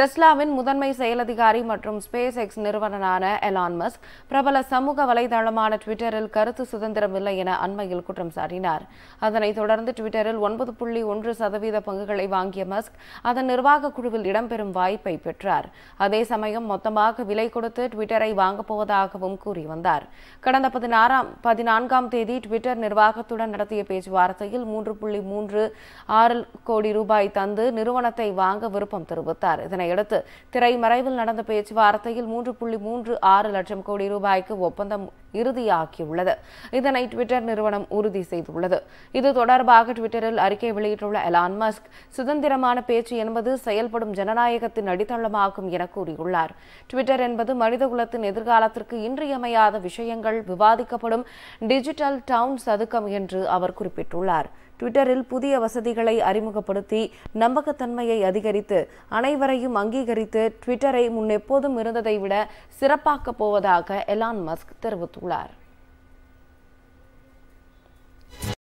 டெஸ்லாவின் முதன்மை செயலதிகாரி மற்றும் ஸ்பேஸ் எக்ஸ் நிறுவனரான எலான் மஸ்க் பிரபல சமூக வலைதளமான ட்விட்டரில் கருத்து சுதந்திரம் இல்லை என அண்மையில் குற்றம் சாட்டினார் அதனைத் தொடர்ந்து ட்விட்டரில் ஒன்பது புள்ளி ஒன்று சதவீத பங்குகளை வாங்கிய மஸ்க் அதன் நிர்வாகக் குழுவில் இடம்பெறும் வாய்ப்பை பெற்றார் அதே சமயம் மொத்தமாக விலை கொடுத்து ட்விட்டரை வாங்கப் போவதாகவும் கூறி வந்தார் கடந்த பதினாறாம் பதினான்காம் தேதி ட்விட்டர் நிர்வாகத்துடன் நடத்திய பேச்சுவார்த்தையில் மூன்று புள்ளி மூன்று ஆறு கோடி ரூபாய் தந்து நிறுவனத்தை வாங்க விருப்பம் தெரிவித்தார் இதனை இதனையடுத்து திரைமறைவில் நடந்த பேச்சுவார்த்தையில் மூன்று புள்ளி மூன்று ஆறு லட்சம் கோடி ரூபாய்க்கு ஒப்பந்தம் இறுதியாக்கியுள்ளது இதனை ட்விட்டர் நிறுவனம் உறுதி செய்துள்ளது இது தொடர்பாக ட்விட்டரில் அறிக்கை வெளியிட்டுள்ள எலான் மஸ்க் சுதந்திரமான பேச்சு என்பது செயல்படும் ஜனநாயகத்தின் அடித்தளமாகும் என கூறியுள்ளார் ட்விட்டர் என்பது மனிதகுலத்தின் எதிர்காலத்திற்கு இன்றியமையாத விஷயங்கள் விவாதிக்கப்படும் டிஜிட்டல் டவுன் சதுக்கம் என்று அவர் குறிப்பிட்டுள்ளார் ட்விட்டரில் புதிய வசதிகளை அறிமுகப்படுத்தி நம்பகத்தன்மையை அதிகரித்து அனைவரையும் அங்கீகரித்து ட்விட்டரை முன்னெப்போதும் இருந்ததை விட சிறப்பாக்கப் போவதாக எலான் மஸ்க் தெரிவித்துள்ளார் particular.